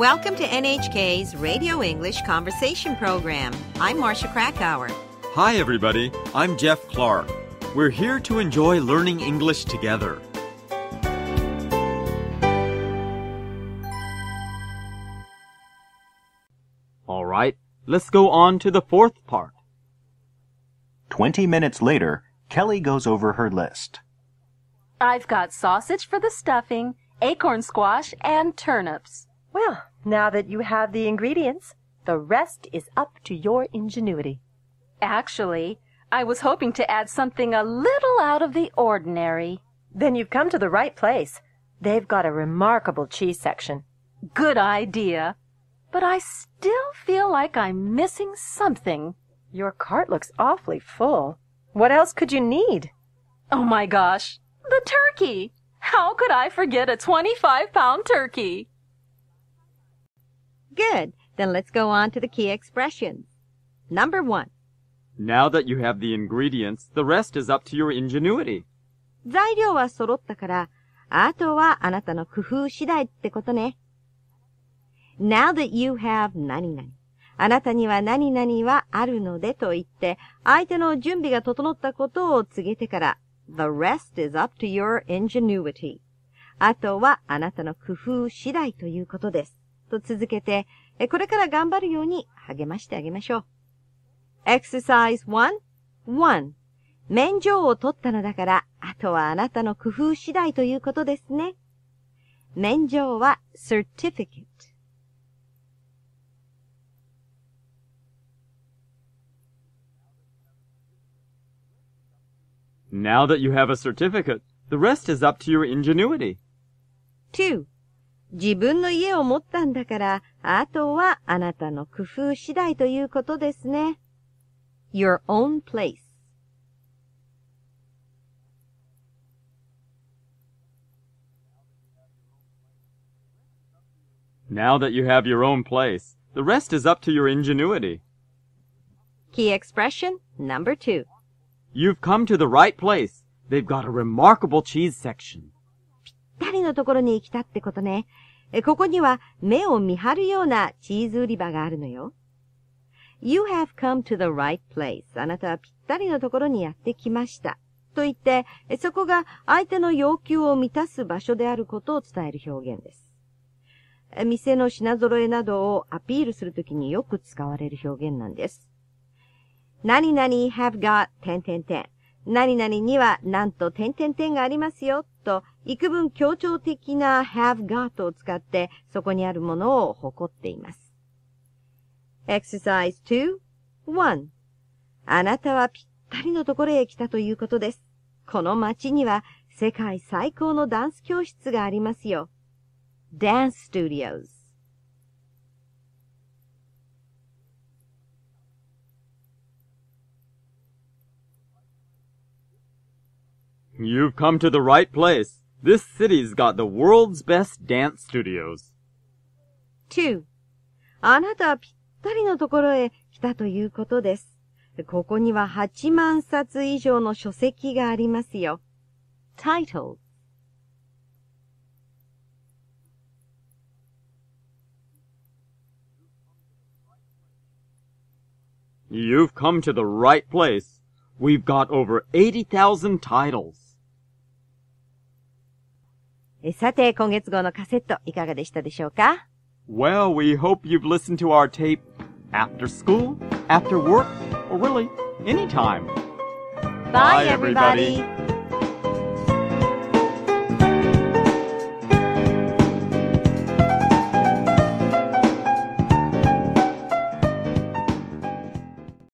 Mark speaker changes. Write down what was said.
Speaker 1: Welcome to NHK's Radio English Conversation Program. I'm Marcia Krakauer.
Speaker 2: Hi, everybody. I'm Jeff Clark. We're here to enjoy learning English together. All right, let's go on to the fourth part. Twenty minutes later, Kelly goes over her list. I've got sausage for the stuffing, acorn squash, and turnips. Well, now that you have the ingredients, the rest is up to your ingenuity. Actually, I was hoping to add something a little out of the ordinary. Then you've come to the right place. They've got a remarkable cheese section. Good idea. But I still feel like I'm missing something. Your cart looks awfully full. What else could you need? Oh my gosh, the turkey! How could I forget a 25 pound turkey?
Speaker 1: Good. Then let's go on to the key expressions. Number one.
Speaker 2: Now that you have the ingredients, the rest is up to your ingenuity.
Speaker 1: 材料は揃ったから、あとはあなたの工夫次第ってことね。Now that you have 何々。あなたには何々はあるのでと言って、相手の準備が整ったことを告げてから、The rest is up to your ingenuity. あとはあなたの工夫次第ということです。と続けて、これから頑張るように励ましてあげましょう。Exercise 1 1免状を取ったのだから、あとはあなたの工夫次第ということですね。免状は certificate。
Speaker 2: Now that you have a certificate, the rest is up to your ingenuity. 2. 自
Speaker 1: 分の家を持ったんだから、あとはあなたの工夫次第ということですね。your own place.
Speaker 2: Now that you have your own place, the rest is up to your ingenuity. Key expression number two. You've come to the right place. They've got a remarkable cheese section.
Speaker 1: のところに来たってことね。ここには目を見張るようなチーズ売り場があるのよ。You have come to the right place. あなたはぴったりのところにやってきました。と言って、そこが相手の要求を満たす場所であることを伝える表現です。店の品揃えなどをアピールするときによく使われる表現なんです。何々 have got 点点点。何々にはなんと点々点がありますよ、と、幾分強調的な have got を使って、そこにあるものを誇っています。Exercise 2 1. あなたはぴったりのところへ来たということです。この街には世界最高のダンス教室がありますよ。Dance Studios
Speaker 2: You've come to the right place. This city's got the world's best dance studios.
Speaker 1: 2. あなたはぴったりのところへ来たということです。ここには8万冊以上の書籍がありますよ。Title
Speaker 2: You've come to the right place. We've got over 80,000 titles.
Speaker 1: さて、今月号のカセットいかがでしたでしょうか
Speaker 2: Well, we hope you've listened to our tape after school, after work, or really anytime. Bye, everybody.